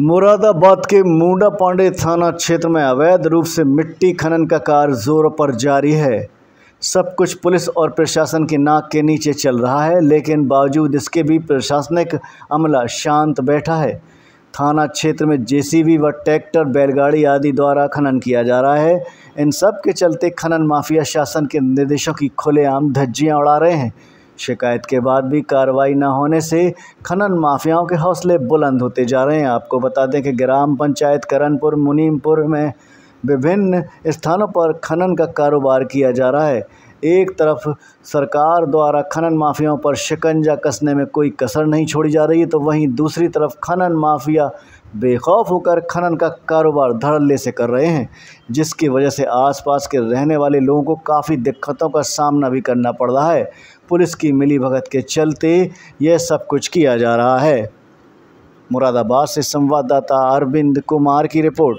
मुरादाबाद के मुंडा पांडे थाना क्षेत्र में अवैध रूप से मिट्टी खनन का कार्य जोरों पर जारी है सब कुछ पुलिस और प्रशासन की नाक के नीचे चल रहा है लेकिन बावजूद इसके भी प्रशासनिक अमला शांत बैठा है थाना क्षेत्र में जेसीबी व ट्रैक्टर बैलगाड़ी आदि द्वारा खनन किया जा रहा है इन सब के चलते खनन माफिया शासन के निर्देशों की खुलेआम धज्जियां उड़ा रहे हैं शिकायत के बाद भी कार्रवाई न होने से खनन माफियाओं के हौसले बुलंद होते जा रहे हैं आपको बता दें कि ग्राम पंचायत करनपुर मुनीमपुर में विभिन्न स्थानों पर खनन का कारोबार किया जा रहा है एक तरफ सरकार द्वारा खनन माफियाओं पर शिकंजा कसने में कोई कसर नहीं छोड़ी जा रही है तो वहीं दूसरी तरफ खनन माफिया बेखौफ होकर खनन का कारोबार धड़ल्ले से कर रहे हैं जिसकी वजह से आसपास के रहने वाले लोगों को काफ़ी दिक्कतों का सामना भी करना पड़ रहा है पुलिस की मिलीभगत के चलते यह सब कुछ किया जा रहा है मुरादाबाद से संवाददाता अरविंद कुमार की रिपोर्ट